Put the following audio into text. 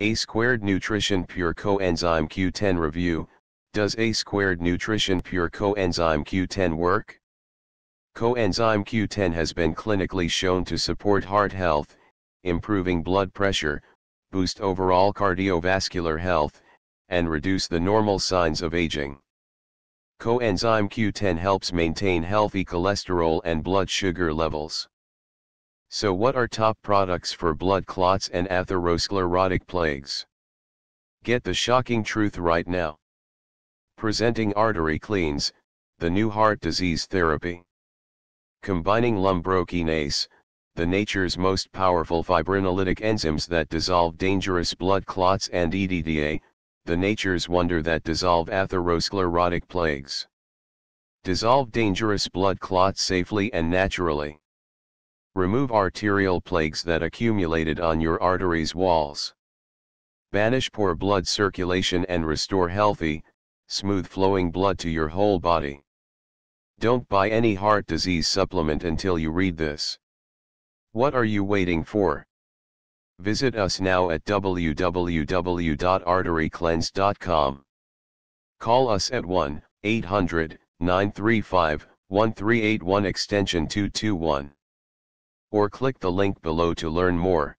A Squared Nutrition Pure Coenzyme Q10 Review, Does A Squared Nutrition Pure Coenzyme Q10 work? Coenzyme Q10 has been clinically shown to support heart health, improving blood pressure, boost overall cardiovascular health, and reduce the normal signs of aging. Coenzyme Q10 helps maintain healthy cholesterol and blood sugar levels. So what are top products for blood clots and atherosclerotic plagues? Get the shocking truth right now. Presenting artery cleans, the new heart disease therapy. Combining lumbrokinase, the nature's most powerful fibrinolytic enzymes that dissolve dangerous blood clots and EDTA, the nature's wonder that dissolve atherosclerotic plagues. Dissolve dangerous blood clots safely and naturally. Remove arterial plaques that accumulated on your arteries' walls. Banish poor blood circulation and restore healthy, smooth flowing blood to your whole body. Don't buy any heart disease supplement until you read this. What are you waiting for? Visit us now at www.arterycleanse.com. Call us at 1 800 935 1381 extension 221 or click the link below to learn more.